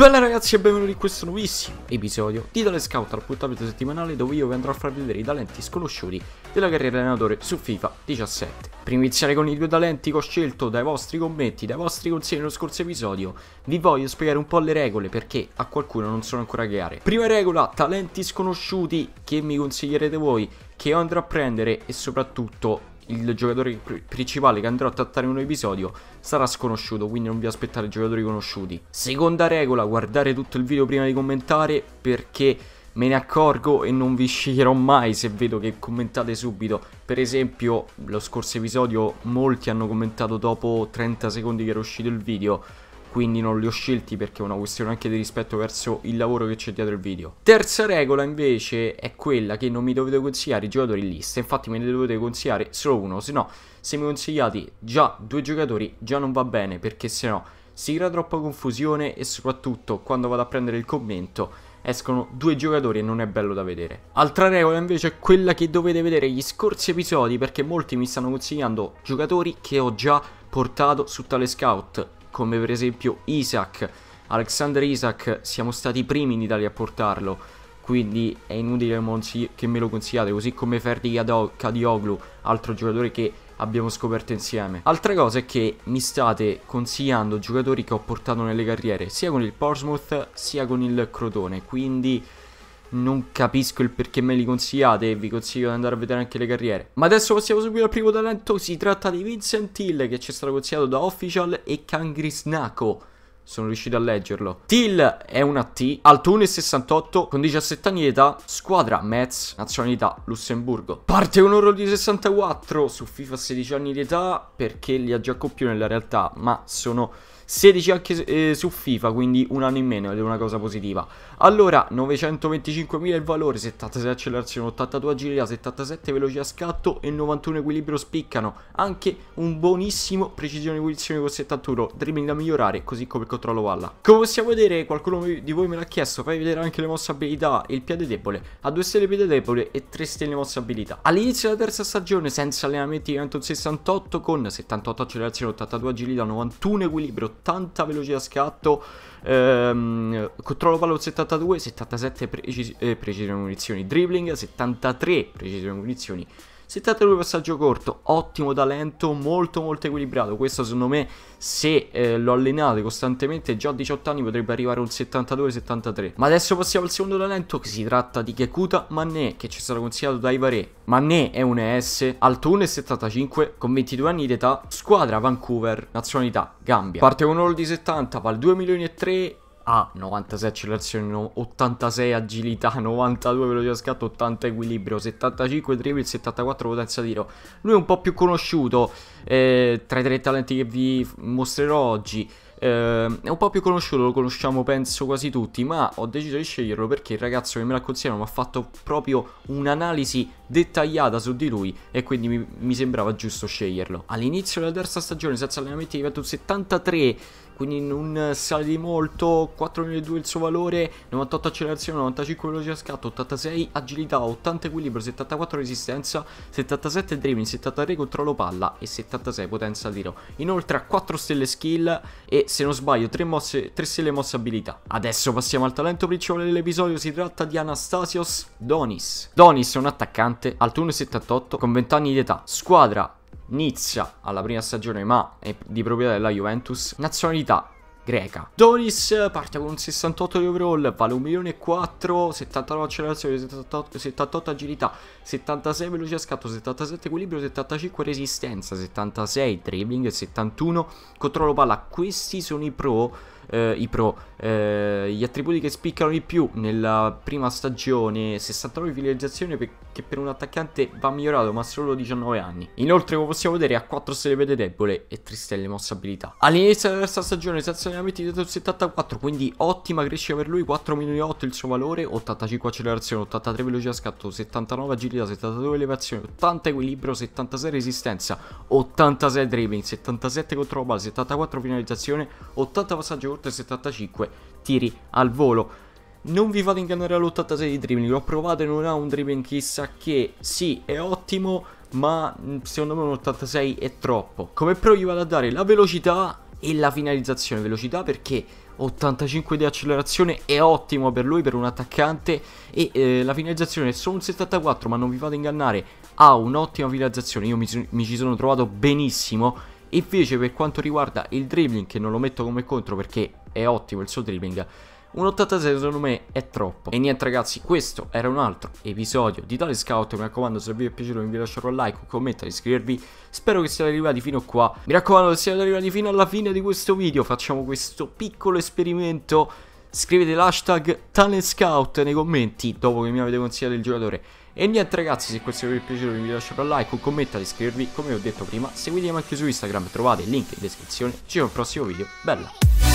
Bella ragazzi e benvenuti in questo nuovissimo episodio di Dale Scout appuntamento settimanale dove io vi andrò a far vedere i talenti sconosciuti della carriera di allenatore su FIFA 17. Prima di iniziare con i due talenti che ho scelto dai vostri commenti, dai vostri consigli nello scorso episodio, vi voglio spiegare un po' le regole perché a qualcuno non sono ancora chiare. Prima regola, talenti sconosciuti che mi consiglierete voi, che andrò a prendere e soprattutto il giocatore principale che andrò a trattare in un episodio sarà sconosciuto, quindi non vi aspettate giocatori conosciuti. Seconda regola, guardare tutto il video prima di commentare perché me ne accorgo e non vi sceglierò mai se vedo che commentate subito. Per esempio, lo scorso episodio molti hanno commentato dopo 30 secondi che era uscito il video quindi non li ho scelti perché è una questione anche di rispetto verso il lavoro che c'è dietro il video. Terza regola invece è quella che non mi dovete consigliare i giocatori in lista, infatti me ne dovete consigliare solo uno, se no se mi consigliate già due giocatori già non va bene perché se no si crea troppa confusione e soprattutto quando vado a prendere il commento escono due giocatori e non è bello da vedere. Altra regola invece è quella che dovete vedere gli scorsi episodi perché molti mi stanno consigliando giocatori che ho già portato su tale scout come per esempio Isaac. Alexander Isaac siamo stati i primi in Italia a portarlo, quindi è inutile che me lo consigliate, così come Ferdi Kadioglu, altro giocatore che abbiamo scoperto insieme. Altra cosa è che mi state consigliando giocatori che ho portato nelle carriere, sia con il Portsmouth sia con il Crotone, quindi non capisco il perché me li consigliate e vi consiglio di andare a vedere anche le carriere. Ma adesso passiamo subito al primo talento, si tratta di Vincent Hill che ci è stato consigliato da Official e Kangris Nako sono riuscito a leggerlo. Till è una T, alto 1,68, con 17 anni di età, squadra Mets, nazionalità Lussemburgo. Parte un oro di 64 su FIFA 16 anni di età perché li ha già compiuti nella realtà, ma sono 16 anche eh, su FIFA, quindi un anno in meno ed è una cosa positiva. Allora, 925.000 il valore, 76 accelerazione, 82 agilità, 77 velocità scatto e 91 equilibrio spiccano. Anche un buonissimo precisione di posizione con 71, dribbling da migliorare, così come il controllo palla. Come possiamo vedere, qualcuno di voi me l'ha chiesto, fai vedere anche le mosse abilità, e il piede debole. Ha 2 stelle piede debole e 3 stelle mosse abilità. All'inizio della terza stagione, senza allenamenti, diventa un 68 con 78 accelerazione, 82 agilità, 91 equilibrio, 80 velocità scatto, ehm, controllo palla 72, 77 precisione eh, munizioni, dribbling, 73 precisione munizioni, 72 passaggio corto, ottimo talento, molto molto equilibrato. Questo secondo me se eh, lo allenate costantemente già a 18 anni potrebbe arrivare a un 72-73. Ma adesso passiamo al secondo talento che si tratta di Kekuta Mané che ci è stato consigliato da Ivare. Mané è un ES, alto 1,75 con 22 anni di età, squadra Vancouver, nazionalità Gambia. Parte con un oro di 70, val 2 milioni e 3 ha ah, 96 accelerazioni, 86 agilità, 92 velocità scatto, 80 equilibrio, 75 dribble, 74 potenza tiro. Lui è un po' più conosciuto eh, tra i tre talenti che vi mostrerò oggi. Eh, è un po' più conosciuto, lo conosciamo penso quasi tutti, ma ho deciso di sceglierlo perché il ragazzo che me l'ha consigliato mi ha fatto proprio un'analisi dettagliata su di lui e quindi mi, mi sembrava giusto sceglierlo. All'inizio della terza stagione senza allenamenti diventa un 73, quindi non eh, sale di molto, 4.2 il suo valore, 98 accelerazione, 95 velocità scatto, 86 agilità, 80 equilibrio, 74 resistenza, 77 dreaming, 73 controllo palla e 76 potenza tiro. Inoltre ha 4 stelle skill e se non sbaglio, tre, mosse, tre stelle mosse abilità. Adesso passiamo al talento principale dell'episodio, si tratta di Anastasios Donis. Donis è un attaccante alto 1,78 con 20 anni di età, squadra Nizza alla prima stagione ma è di proprietà della Juventus, nazionalità greca. Doris parte con un 68 di overall, vale 1 milione e 4, 79 accelerazione, 78, 78 agilità, 76 velocità scatto, 77 equilibrio, 75 resistenza, 76 dribbling, 71 controllo palla. Questi sono i pro eh, i pro. Eh, gli attributi che spiccano di più nella prima stagione, 69 visualizzazioni per, che per un attaccante va migliorato ma solo 19 anni. Inoltre come possiamo vedere ha 4 stelle per debole e 3 stelle mossa abilità. All'inizio della terza stagione senza allenamenti di 74 quindi ottima crescita per lui, 4 milioni 8 il suo valore, 85 accelerazione, 83 velocità scatto, 79 agilità, 72 elevazione, 80 equilibrio, 76 resistenza, 86 dribbling, 77 controllo base, 74 finalizzazione, 80 passaggio 75 tiri al volo. Non vi fate ingannare all'86 di dribbling, l'ho provato e non ha un dribbling chissà che, sì è ottimo, ma mm, secondo me un 86 è troppo. Come pro gli vado a dare la velocità e la finalizzazione, velocità perché 85 di accelerazione è ottimo per lui, per un attaccante e eh, la finalizzazione è solo un 74 ma non vi fate ingannare, ha un'ottima finalizzazione, io mi, mi ci sono trovato benissimo Invece per quanto riguarda il dribbling, che non lo metto come contro perché è ottimo il suo dribbling, un 86 secondo me è troppo. E niente ragazzi, questo era un altro episodio di Tale Scout. Mi raccomando, se vi è piaciuto vi lasciate un like, un commento, iscrivervi. Spero che siate arrivati fino a qua. Mi raccomando, se siete arrivati fino alla fine di questo video, facciamo questo piccolo esperimento. Scrivete l'hashtag Talent Scout nei commenti dopo che mi avete consigliato il giocatore e niente ragazzi, se questo video vi è piaciuto vi lascio un like, un commento, ad iscrivervi, come vi ho detto prima, seguitemi anche su Instagram, trovate il link in descrizione, ci vediamo al prossimo video, bella!